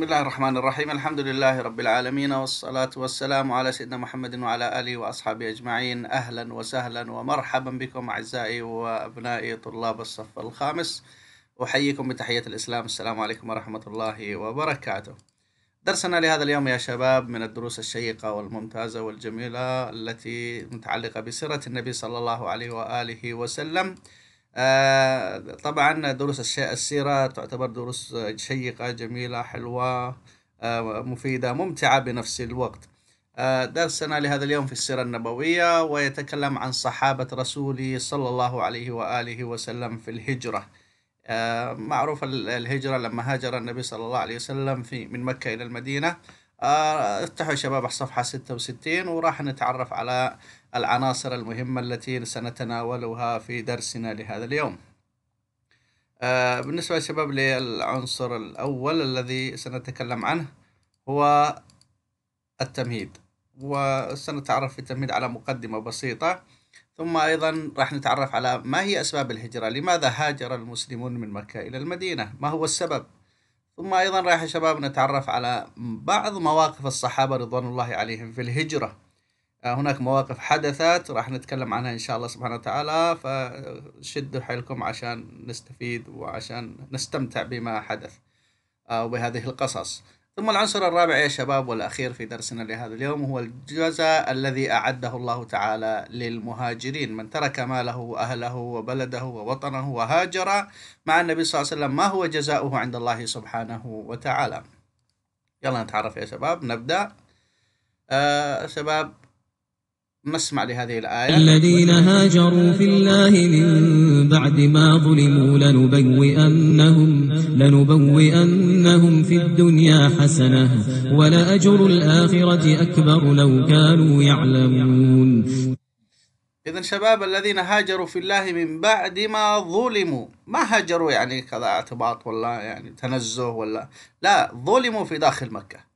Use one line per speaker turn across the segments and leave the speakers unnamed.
بسم الله الرحمن الرحيم الحمد لله رب العالمين والصلاة والسلام على سيدنا محمد وعلى آله وأصحابه أجمعين أهلا وسهلا ومرحبا بكم أعزائي وأبنائي طلاب الصف الخامس أحييكم بتحية الإسلام السلام عليكم ورحمة الله وبركاته درسنا لهذا اليوم يا شباب من الدروس الشيقة والممتازة والجميلة التي متعلقة بسيرة النبي صلى الله عليه وآله وسلم آه، طبعا دروس السيرة تعتبر دروس شيقة جميلة حلوة آه، مفيدة ممتعة بنفس الوقت آه، درسنا لهذا اليوم في السيرة النبوية ويتكلم عن صحابة رسولي صلى الله عليه وآله وسلم في الهجرة معروف الهجرة لما هاجر النبي صلى الله عليه وسلم في من مكة إلى المدينة افتحوا شباب الصفحة 66 وراح نتعرف على العناصر المهمة التي سنتناولها في درسنا لهذا اليوم آه، بالنسبة للشباب للعنصر الأول الذي سنتكلم عنه هو التمهيد وسنتعرف في التمهيد على مقدمة بسيطة ثم أيضا راح نتعرف على ما هي أسباب الهجرة لماذا هاجر المسلمون من مكة إلى المدينة ما هو السبب ثم أيضا راح يا شباب نتعرف على بعض مواقف الصحابة رضوان الله عليهم في الهجرة هناك مواقف حدثت راح نتكلم عنها إن شاء الله سبحانه وتعالى فشدوا حيلكم عشان نستفيد وعشان نستمتع بما حدث وبهذه آه، القصص ثم العنصر الرابع يا شباب والأخير في درسنا لهذا اليوم هو الجزاء الذي أعده الله تعالى للمهاجرين من ترك ماله وأهله وبلده ووطنه وهاجر مع النبي صلى الله عليه وسلم ما هو جزاؤه عند الله سبحانه وتعالى يلا نتعرف يا شباب نبدأ آه شباب نسمع لهذه الآية الذين هاجروا في الله من
بعد ما ظلموا لنبوئنهم, لنبوئنهم في الدنيا حسنة ولأجر الآخرة أكبر لو كانوا يعلمون
إذا شباب الذين هاجروا في الله من بعد ما ظلموا ما هاجروا يعني كذا اعتباط ولا يعني تنزه ولا لا ظلموا في داخل مكة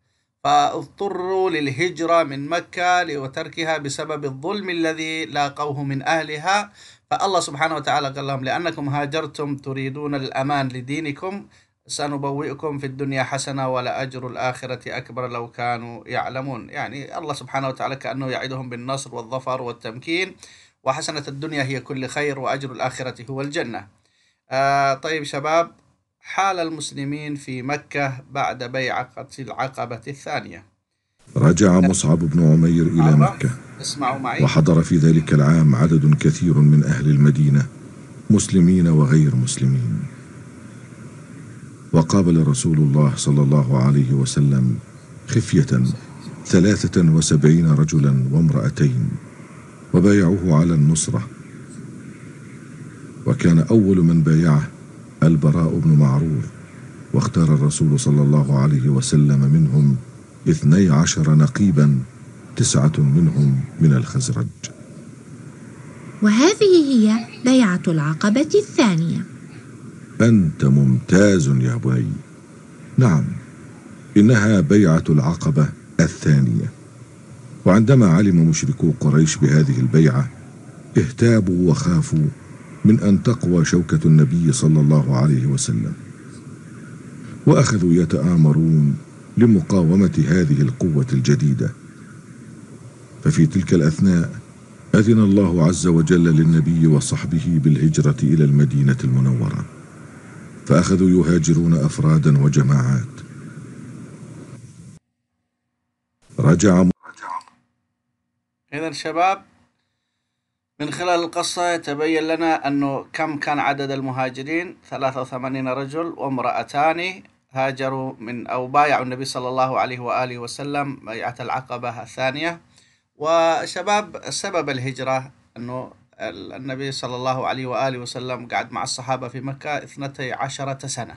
فاضطروا للهجرة من مكة وتركها بسبب الظلم الذي لاقوه من أهلها فالله سبحانه وتعالى قال لهم لأنكم هاجرتم تريدون الأمان لدينكم سنبوئكم في الدنيا حسنة ولأجر الآخرة أكبر لو كانوا يعلمون يعني الله سبحانه وتعالى كأنه يعدهم بالنصر والظفر والتمكين وحسنة الدنيا هي كل خير وأجر الآخرة هو الجنة آه طيب شباب حال المسلمين في مكة بعد بيعة العقبة الثانية
رجع مصعب بن عمير إلى مكة وحضر في ذلك العام عدد كثير من أهل المدينة مسلمين وغير مسلمين وقابل رسول الله صلى الله عليه وسلم خفية ثلاثة وسبعين رجلا وامرأتين وبايعوه على النصرة وكان أول من بايعه البراء بن معروف واختار الرسول صلى الله عليه وسلم منهم اثني عشر نقيبا تسعة منهم من الخزرج وهذه هي بيعة العقبة الثانية أنت ممتاز يا بني نعم إنها بيعة العقبة الثانية وعندما علم مشركو قريش بهذه البيعة اهتابوا وخافوا من أن تقوى شوكة النبي صلى الله عليه وسلم وأخذوا يتآمرون لمقاومة هذه القوة الجديدة ففي تلك الأثناء أذن الله عز وجل للنبي وصحبه بالهجرة إلى المدينة المنورة فأخذوا يهاجرون أفرادا وجماعات رجع
إذا شباب من خلال القصة تبين لنا أنه كم كان عدد المهاجرين 83 رجل وامرأتان هاجروا من أو بايعوا النبي صلى الله عليه وآله وسلم بيعة العقبة الثانية وشباب سبب الهجرة أنه النبي صلى الله عليه وآله وسلم قعد مع الصحابة في مكة اثنتي عشرة سنة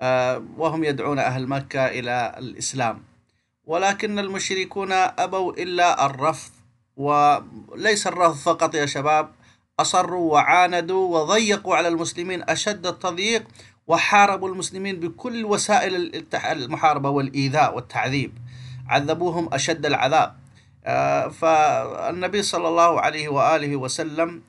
آه، وهم يدعون أهل مكة إلى الإسلام ولكن المشركون أبوا إلا الرفض وليس الرفض فقط يا شباب أصروا وعاندوا وضيقوا على المسلمين أشد التضييق وحاربوا المسلمين بكل وسائل المحاربة والإيذاء والتعذيب عذبوهم أشد العذاب آه، فالنبي صلى الله عليه وآله وسلم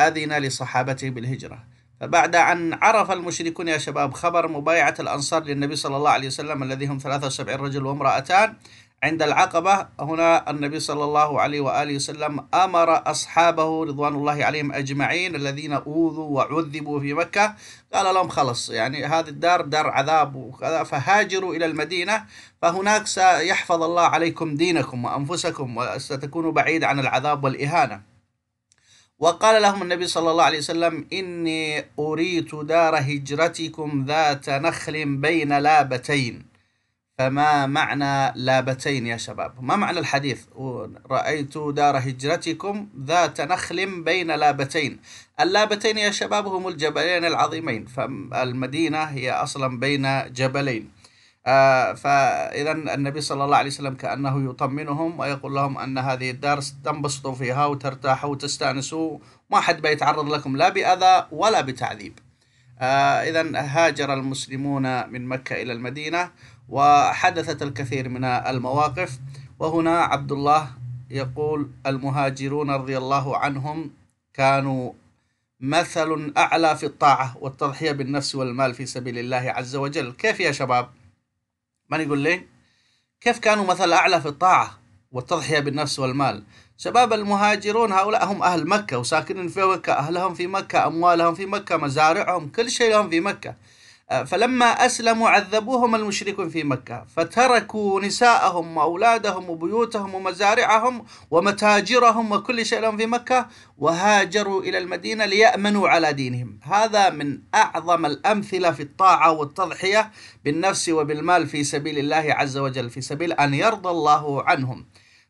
أذن لصحابته بالهجرة فبعد أن عرف المشركون يا شباب خبر مبايعة الأنصار للنبي صلى الله عليه وسلم الذي هم 73 رجل وامرأتان عند العقبة هنا النبي صلى الله عليه وآله وسلم أمر أصحابه رضوان الله عليهم أجمعين الذين أوذوا وعذبوا في مكة قال لهم خلص يعني هذه الدار دار عذاب وكذا فهاجروا إلى المدينة فهناك سيحفظ الله عليكم دينكم وأنفسكم وستكونوا بعيد عن العذاب والإهانة وقال لهم النبي صلى الله عليه وسلم إني أريت دار هجرتكم ذات نخل بين لابتين فما معنى لابتين يا شباب ما معنى الحديث رأيت دار هجرتكم ذات نخل بين لابتين اللابتين يا شباب هم الجبلين العظيمين فالمدينة هي أصلا بين جبلين آه، فإذا النبي صلى الله عليه وسلم كأنه يطمنهم ويقول لهم أن هذه الدار تنبسطوا فيها وترتاحوا وتستأنسوا ما حد بيتعرض لكم لا بأذى ولا بتعذيب آه، إذا هاجر المسلمون من مكة إلى المدينة وحدثت الكثير من المواقف وهنا عبد الله يقول المهاجرون رضي الله عنهم كانوا مثل أعلى في الطاعة والتضحية بالنفس والمال في سبيل الله عز وجل كيف يا شباب؟ من يقول لي؟ كيف كانوا مثل أعلى في الطاعة والتضحية بالنفس والمال شباب المهاجرون هؤلاء هم أهل مكة وساكنين في مكة أهلهم في مكة أموالهم في مكة مزارعهم كل شيء لهم في مكة آه، فلما أسلموا عذبوهم المشركون في مكة فتركوا نساءهم وأولادهم وبيوتهم ومزارعهم ومتاجرهم وكل شيء لهم في مكة وهاجروا إلى المدينة ليأمنوا على دينهم هذا من أعظم الأمثلة في الطاعة والتضحية بالنفس وبالمال في سبيل الله عز وجل في سبيل أن يرضى الله عنهم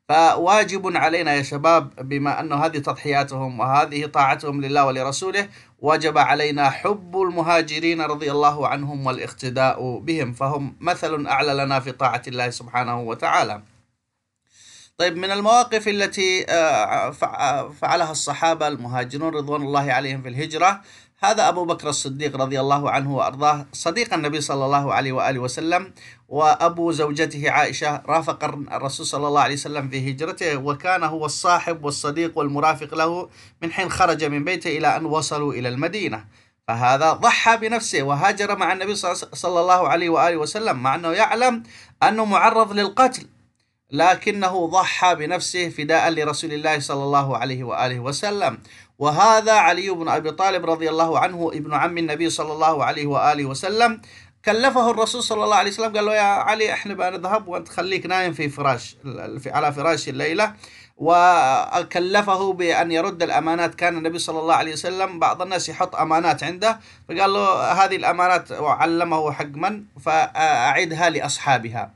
فواجب علينا يا شباب بما أن هذه تضحياتهم وهذه طاعتهم لله ولرسوله وجب علينا حب المهاجرين رضي الله عنهم والاقتداء بهم فهم مثل أعلى لنا في طاعة الله سبحانه وتعالى طيب من المواقف التي آه، فعلها الصحابة المهاجرون رضوان الله عليهم في الهجرة هذا أبو بكر الصديق رضي الله عنه وأرضاه صديق النبي صلى الله عليه وآله وسلم وأبو زوجته عائشة رافق الرسول صلى الله عليه وسلم في هجرته وكان هو الصاحب والصديق والمرافق له من حين خرج من بيته إلى أن وصلوا إلى المدينة فهذا ضحى بنفسه وهاجر مع النبي صلى الله عليه وآله وسلم مع أنه يعلم أنه معرض للقتل لكنه ضحى بنفسه فداء لرسول الله صلى الله عليه وآله وسلم وهذا علي بن أبي طالب رضي الله عنه ابن عم النبي صلى الله عليه وآله وسلم كلفه الرسول صلى الله عليه وسلم قال له يا علي احنا بنذهب وانت خليك نايم في فراش على فراش الليله وكلفه بأن يرد الأمانات كان النبي صلى الله عليه وسلم بعض الناس يحط أمانات عنده فقال له هذه الأمانات وعلمه حق من فأعدها لأصحابها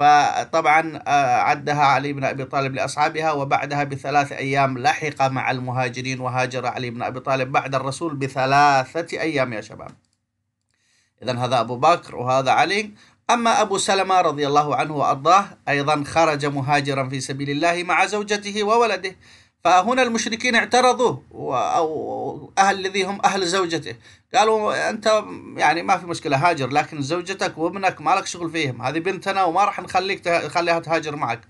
فطبعا آه، عدها علي بن أبي طالب لأصحابها وبعدها بثلاث أيام لحق مع المهاجرين وهاجر علي بن أبي طالب بعد الرسول بثلاثة أيام يا شباب إذا هذا أبو بكر وهذا علي أما أبو سلمة رضي الله عنه وأرضاه أيضا خرج مهاجرا في سبيل الله مع زوجته وولده فهنا المشركين اعترضوا او اهل الذي هم اهل زوجته قالوا انت يعني ما في مشكله هاجر لكن زوجتك وابنك ما لك شغل فيهم هذه بنتنا وما راح نخليك نخليها تهاجر معك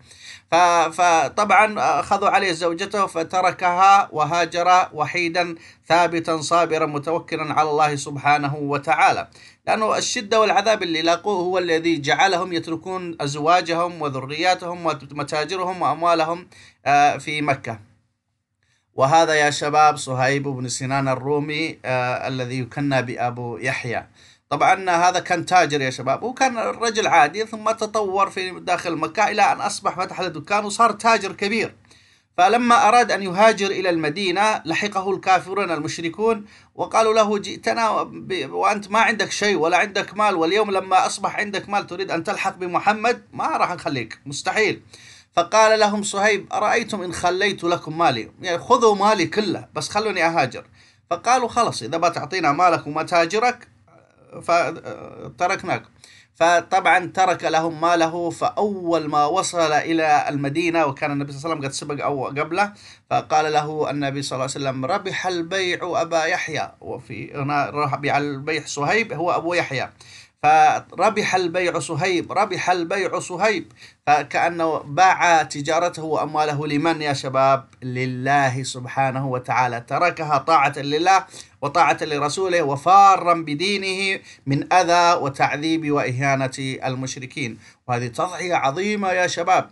فطبعا اخذوا عليه زوجته فتركها وهاجر وحيدا ثابتا صابرا متوكلا على الله سبحانه وتعالى لانه الشده والعذاب اللي لاقوه هو الذي جعلهم يتركون ازواجهم وذرياتهم ومتاجرهم واموالهم آه، في مكه وهذا يا شباب صهيب بن سنان الرومي آه الذي يكنى بأبو يحيى طبعا هذا كان تاجر يا شباب وكان رجل عادي ثم تطور في داخل مكة إلى أن أصبح فتح الدكان دكان وصار تاجر كبير فلما أراد أن يهاجر إلى المدينة لحقه الكافرون المشركون وقالوا له جئتنا وأنت ما عندك شيء ولا عندك مال واليوم لما أصبح عندك مال تريد أن تلحق بمحمد ما راح نخليك مستحيل فقال لهم صهيب أرأيتم إن خليت لكم مالي يعني خذوا مالي كله بس خلوني أهاجر فقالوا خلص إذا ما تعطينا مالك ومتاجرك فتركناك فطبعا ترك لهم ماله فأول ما وصل إلى المدينة وكان النبي صلى الله عليه وسلم قد سبق أو قبله فقال له النبي صلى الله عليه وسلم ربح البيع أبا يحيى وفي هنا ربح البيع صهيب هو أبو يحيى فربح البيع صهيب ربح البيع صهيب فكأنه باع تجارته وأمواله لمن يا شباب لله سبحانه وتعالى تركها طاعة لله وطاعة لرسوله وفارا بدينه من أذى وتعذيب وإهانة المشركين وهذه تضحية عظيمة يا شباب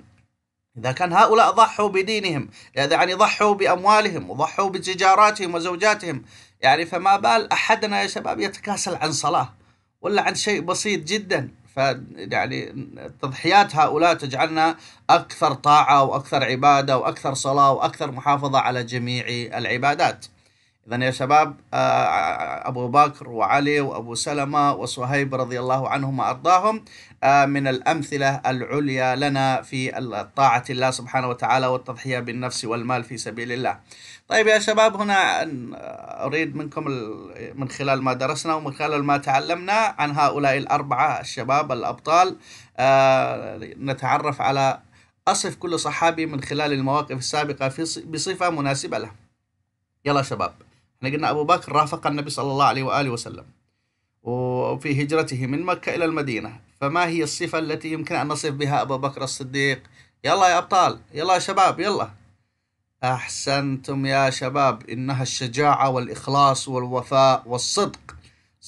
إذا كان هؤلاء ضحوا بدينهم يعني ضحوا بأموالهم وضحوا بتجاراتهم وزوجاتهم يعني فما بال أحدنا يا شباب يتكاسل عن صلاة ولا عن شيء بسيط جدا يعني تضحيات هؤلاء تجعلنا اكثر طاعه واكثر عباده واكثر صلاه واكثر محافظه على جميع العبادات إذا يا شباب آه، آه، أبو بكر وعلي وأبو سلمة وصهيب رضي الله عنهم وأرضاهم آه، من الأمثلة العليا لنا في طاعة الله سبحانه وتعالى والتضحية بالنفس والمال في سبيل الله طيب يا شباب هنا أريد منكم من خلال ما درسنا ومن خلال ما تعلمنا عن هؤلاء الأربعة الشباب الأبطال نتعرف على أصف كل صحابي من خلال المواقف السابقة بصفة مناسبة له يلا شباب احنا قلنا أبو بكر رافق النبي صلى الله عليه وآله وسلم وفي هجرته من مكة إلى المدينة فما هي الصفة التي يمكن أن نصف بها أبو بكر الصديق يلا يا أبطال يلا يا شباب يلا أحسنتم يا شباب إنها الشجاعة والإخلاص والوفاء والصدق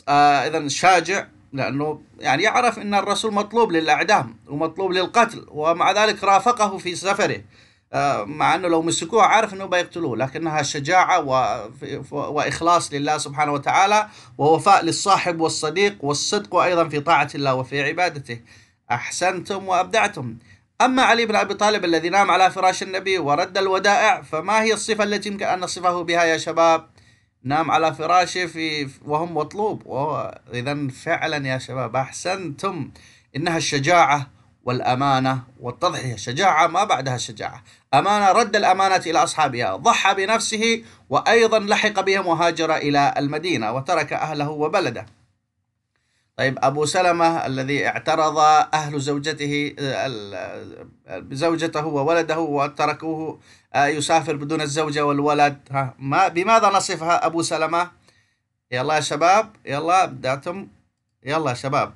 آه إذا شاجع لأنه يعني يعرف أن الرسول مطلوب للأعدام ومطلوب للقتل ومع ذلك رافقه في سفره آه، مع انه لو مسكوه عارف انه بيقتلوه لكنها شجاعه واخلاص لله سبحانه وتعالى ووفاء للصاحب والصديق والصدق ايضا في طاعه الله وفي عبادته احسنتم وابدعتم اما علي بن ابي طالب الذي نام على فراش النبي ورد الودائع فما هي الصفه التي يمكن ان نصفه بها يا شباب نام على فراشه في وهم مطلوب اذا فعلا يا شباب احسنتم انها الشجاعه والأمانة والتضحية الشجاعة ما بعدها الشجاعة أمانة رد الأمانة إلى أصحابها ضحى بنفسه وأيضا لحق بهم وهاجر إلى المدينة وترك أهله وبلده طيب أبو سلمة الذي اعترض أهل زوجته زوجته وولده وتركوه آه، يسافر بدون الزوجة والولد ها ما بماذا نصفها أبو سلمة يلا يا شباب يلا بدأتم يلا يا شباب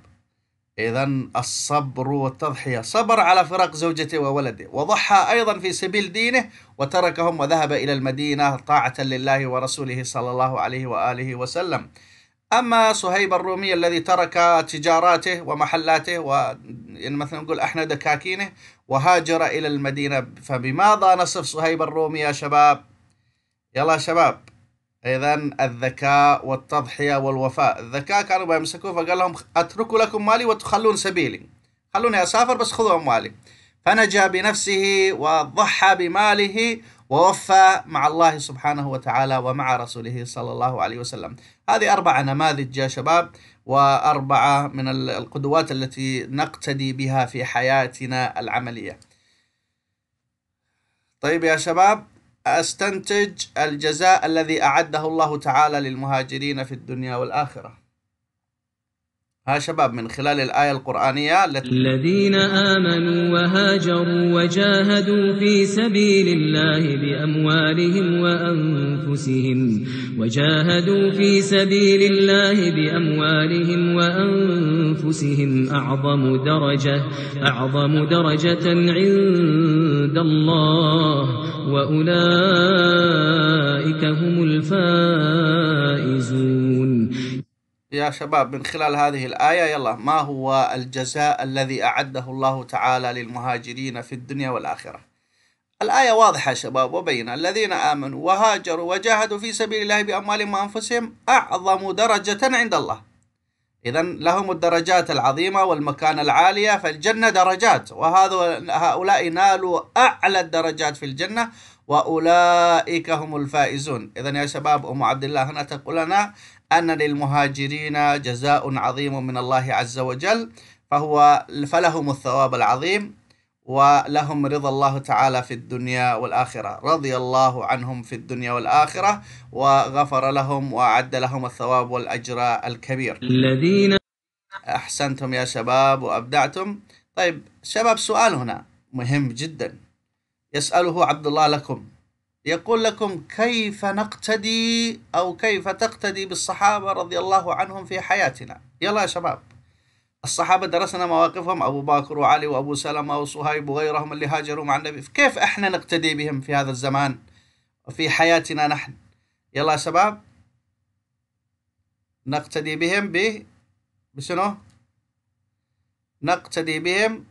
إذا الصبر والتضحية صبر على فراق زوجته وولده وضحى أيضا في سبيل دينه وتركهم وذهب إلى المدينة طاعة لله ورسوله صلى الله عليه وآله وسلم أما صهيب الرومي الذي ترك تجاراته ومحلاته ومثلا يعني نقول إحنا دكاكينه وهاجر إلى المدينة فبماذا نصف صهيب الرومي يا شباب يلا شباب إذا الذكاء والتضحية والوفاء الذكاء كانوا بيمسكوه فقال لهم أترك لكم مالي وتخلون سبيلي خلوني أسافر بس خذوا أموالي فنجى بنفسه وضحى بماله ووفى مع الله سبحانه وتعالى ومع رسوله صلى الله عليه وسلم هذه أربعة نماذج يا شباب وأربعة من القدوات التي نقتدي بها في حياتنا العملية طيب يا شباب أستنتج الجزاء الذي أعده الله تعالى للمهاجرين في الدنيا والآخرة ها شباب من خلال الآية القرآنية التي الذين
آمنوا وهاجروا وجاهدوا في سبيل الله بأموالهم وأنفسهم وجاهدوا في سبيل الله بأموالهم وأنفسهم أعظم درجة أعظم درجة عند الله وأولئك هم الفائزون
يا شباب من خلال هذه الآية يلا ما هو الجزاء الذي أعده الله تعالى للمهاجرين في الدنيا والآخرة الآية واضحة يا شباب وبينة الذين آمنوا وهاجروا وجاهدوا في سبيل الله بأموالهم وأنفسهم أعظم درجة عند الله إذا لهم الدرجات العظيمة والمكان العالية فالجنة درجات وهذا هؤلاء نالوا أعلى الدرجات في الجنة وأولئك هم الفائزون إذا يا شباب أم عبد الله هنا تقول لنا أن للمهاجرين جزاء عظيم من الله عز وجل فهو فلهم الثواب العظيم ولهم رضا الله تعالى في الدنيا والآخرة رضي الله عنهم في الدنيا والآخرة وغفر لهم وأعد لهم الثواب والأجر الكبير الذين أحسنتم يا شباب وأبدعتم طيب شباب سؤال هنا مهم جدا يسأله عبد الله لكم يقول لكم كيف نقتدي أو كيف تقتدي بالصحابة رضي الله عنهم في حياتنا يلا يا شباب الصحابة درسنا مواقفهم أبو بكر وعلي وأبو سلمة وصهيب وغيرهم اللي هاجروا مع النبي كيف إحنا نقتدي بهم في هذا الزمان وفي حياتنا نحن يلا يا شباب نقتدي بهم ب بشنو نقتدي بهم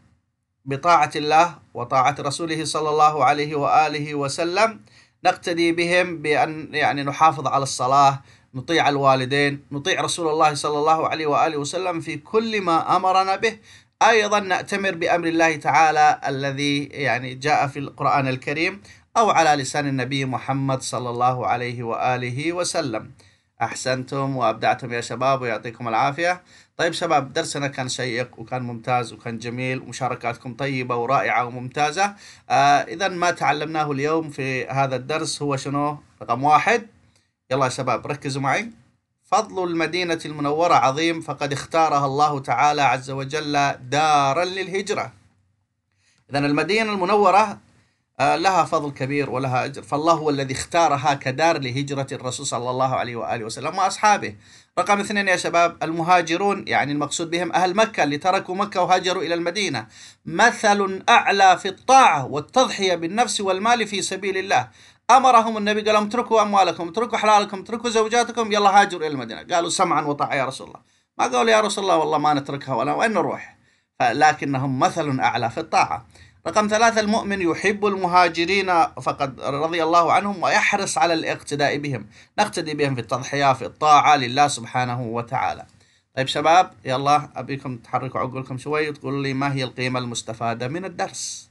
بطاعة الله وطاعة رسوله صلى الله عليه وآله وسلم نقتدي بهم بأن يعني نحافظ على الصلاة نطيع الوالدين نطيع رسول الله صلى الله عليه وآله وسلم في كل ما أمرنا به أيضا نأتمر بأمر الله تعالى الذي يعني جاء في القرآن الكريم أو على لسان النبي محمد صلى الله عليه وآله وسلم أحسنتم وأبدعتم يا شباب ويعطيكم العافية طيب شباب درسنا كان شيق وكان ممتاز وكان جميل ومشاركاتكم طيبة ورائعة وممتازة آه إذا ما تعلمناه اليوم في هذا الدرس هو شنو رقم واحد يلا يا شباب ركزوا معي فضل المدينة المنورة عظيم فقد اختارها الله تعالى عز وجل دارا للهجرة إذا المدينة المنورة آه، لها فضل كبير ولها أجر فالله هو الذي اختارها كدار لهجرة الرسول صلى الله عليه وآله وسلم وأصحابه رقم اثنين يا شباب المهاجرون يعني المقصود بهم أهل مكة اللي تركوا مكة وهاجروا إلى المدينة مثل أعلى في الطاعة والتضحية بالنفس والمال في سبيل الله أمرهم النبي قال لهم اتركوا أموالكم اتركوا حلالكم اتركوا زوجاتكم يلا هاجروا إلى المدينة قالوا سمعا وطاعة يا رسول الله ما قالوا يا رسول الله والله ما نتركها ولا وين نروح لكنهم مثل أعلى في الطاعة رقم ثلاثة المؤمن يحب المهاجرين فقد رضي الله عنهم ويحرص على الاقتداء بهم نقتدي بهم في التضحية في الطاعة لله سبحانه وتعالى طيب شباب يلا أبيكم تحركوا عقولكم شوي وتقولوا لي ما هي القيمة المستفادة من الدرس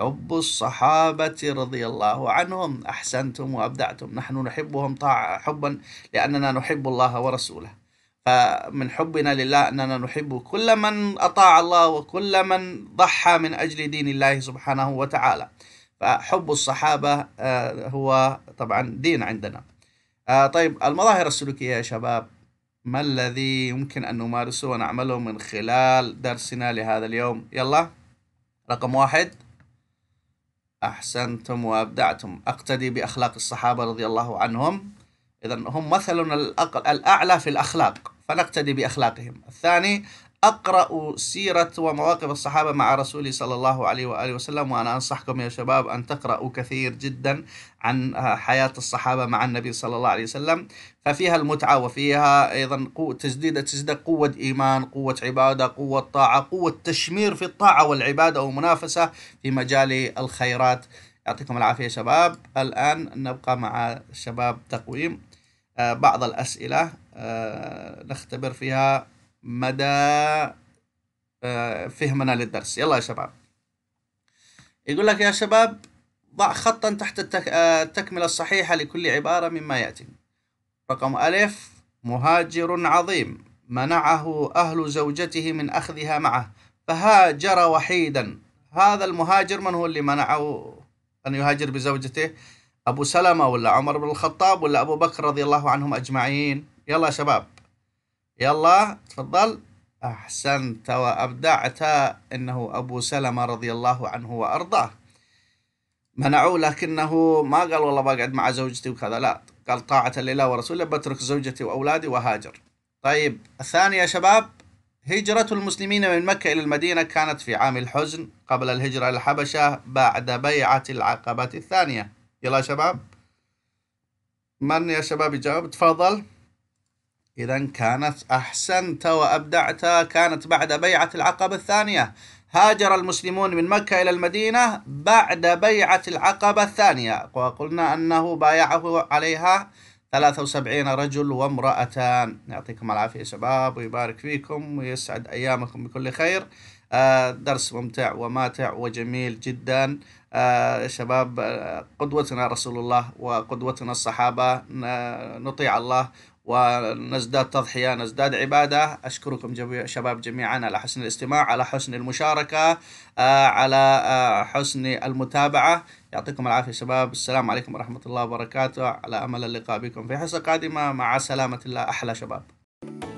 حب الصحابة رضي الله عنهم أحسنتم وأبدعتم نحن نحبهم طاعة حبا لأننا نحب الله ورسوله فمن حبنا لله أننا نحب كل من أطاع الله وكل من ضحى من أجل دين الله سبحانه وتعالى فحب الصحابة آه، هو طبعا دين عندنا آه، طيب المظاهر السلوكية يا شباب ما الذي يمكن أن نمارسه ونعمله من خلال درسنا لهذا اليوم يلا رقم واحد أحسنتم وأبدعتم أقتدي بأخلاق الصحابة رضي الله عنهم إذا هم مثلنا الأعلى في الأخلاق فنقتدي بأخلاقهم الثاني أقرأ سيرة ومواقف الصحابة مع رسولي صلى الله عليه وآله وسلم وأنا أنصحكم يا شباب أن تقرأوا كثير جدا عن حياة الصحابة مع النبي صلى الله عليه وسلم ففيها المتعة وفيها أيضا تجديد تزداد قوة إيمان قوة عبادة قوة طاعة قوة تشمير في الطاعة والعبادة ومنافسة في مجال الخيرات يعطيكم العافية شباب الآن نبقى مع شباب تقويم آه، بعض الأسئلة آه، نختبر فيها مدى آه، فهمنا للدرس يلا يا شباب يقول لك يا شباب ضع خطا تحت آه، التكملة الصحيحة لكل عبارة مما يأتي رقم ألف مهاجر عظيم منعه أهل زوجته من أخذها معه فهاجر وحيدا هذا المهاجر من هو اللي منعه أن يهاجر بزوجته أبو سلمة ولا عمر بن الخطاب ولا أبو بكر رضي الله عنهم أجمعين يلا يا شباب يلا تفضل أحسنت وأبدعت إنه أبو سلمة رضي الله عنه وأرضاه منعوه لكنه ما قال والله بقعد مع زوجتي وكذا لا قال طاعة لله ورسوله بترك زوجتي وأولادي وهاجر طيب الثاني يا شباب هجرة المسلمين من مكة إلى المدينة كانت في عام الحزن قبل الهجرة إلى الحبشة بعد بيعة العقبة الثانية يلا يا شباب من يا شباب يجاوب تفضل إذا كانت أحسنت وأبدعت كانت بعد بيعة العقبة الثانية هاجر المسلمون من مكة إلى المدينة بعد بيعة العقبة الثانية وقلنا أنه بايعه عليها 73 رجل وامرأتان يعطيكم العافية شباب ويبارك فيكم ويسعد أيامكم بكل خير آه، درس ممتع وماتع وجميل جدا آه، شباب آه، قدوتنا رسول الله وقدوتنا الصحابة نطيع الله ونزداد تضحية نزداد عبادة أشكركم جميع شباب جميعا على حسن الاستماع على حسن المشاركة آه، على آه، حسن المتابعة يعطيكم العافية شباب السلام عليكم ورحمة الله وبركاته على أمل اللقاء بكم في حصة قادمة مع سلامة الله أحلى شباب